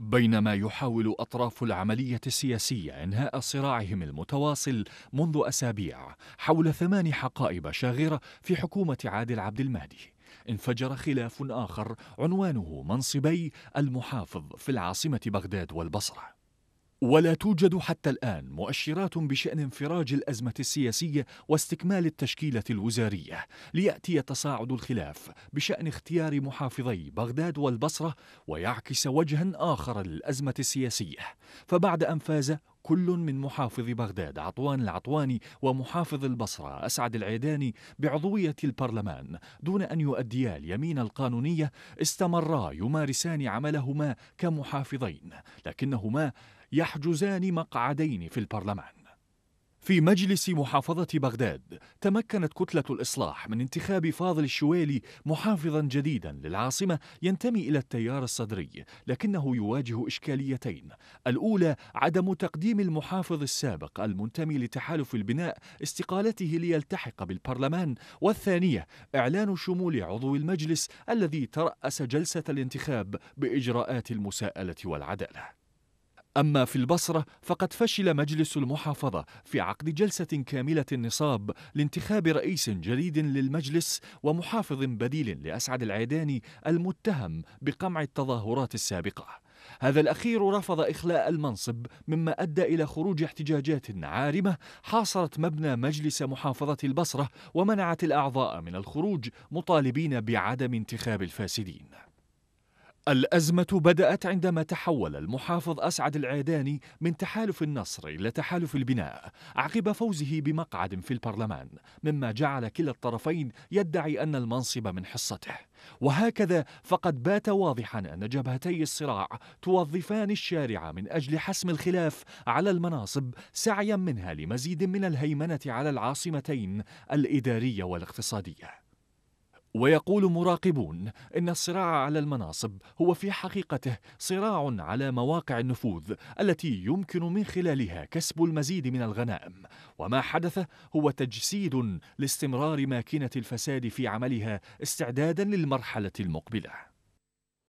بينما يحاول أطراف العملية السياسية إنهاء صراعهم المتواصل منذ أسابيع حول ثمان حقائب شاغرة في حكومة عادل عبد المهدي انفجر خلاف آخر عنوانه منصبي المحافظ في العاصمة بغداد والبصرة ولا توجد حتى الآن مؤشرات بشأن انفراج الأزمة السياسية واستكمال التشكيلة الوزارية ليأتي تصاعد الخلاف بشأن اختيار محافظي بغداد والبصرة ويعكس وجها آخر للأزمة السياسية فبعد أن فاز كل من محافظ بغداد عطوان العطواني ومحافظ البصرة أسعد العيداني بعضوية البرلمان دون أن يؤديا اليمين القانونية استمرا يمارسان عملهما كمحافظين لكنهما يحجزان مقعدين في البرلمان في مجلس محافظة بغداد تمكنت كتلة الإصلاح من انتخاب فاضل الشويلي محافظا جديدا للعاصمة ينتمي إلى التيار الصدري لكنه يواجه إشكاليتين الأولى عدم تقديم المحافظ السابق المنتمي لتحالف البناء استقالته ليلتحق بالبرلمان والثانية إعلان شمول عضو المجلس الذي ترأس جلسة الانتخاب بإجراءات المساءلة والعدالة أما في البصرة فقد فشل مجلس المحافظة في عقد جلسة كاملة النصاب لانتخاب رئيس جديد للمجلس ومحافظ بديل لأسعد العيداني المتهم بقمع التظاهرات السابقة هذا الأخير رفض إخلاء المنصب مما أدى إلى خروج احتجاجات عارمة حاصرت مبنى مجلس محافظة البصرة ومنعت الأعضاء من الخروج مطالبين بعدم انتخاب الفاسدين الأزمة بدأت عندما تحول المحافظ أسعد العيداني من تحالف النصر إلى تحالف البناء عقب فوزه بمقعد في البرلمان مما جعل كلا الطرفين يدعي أن المنصب من حصته وهكذا فقد بات واضحا أن جبهتي الصراع توظفان الشارع من أجل حسم الخلاف على المناصب سعيا منها لمزيد من الهيمنة على العاصمتين الإدارية والاقتصادية ويقول مراقبون ان الصراع على المناصب هو في حقيقته صراع على مواقع النفوذ التي يمكن من خلالها كسب المزيد من الغنائم وما حدث هو تجسيد لاستمرار ماكنه الفساد في عملها استعدادا للمرحله المقبله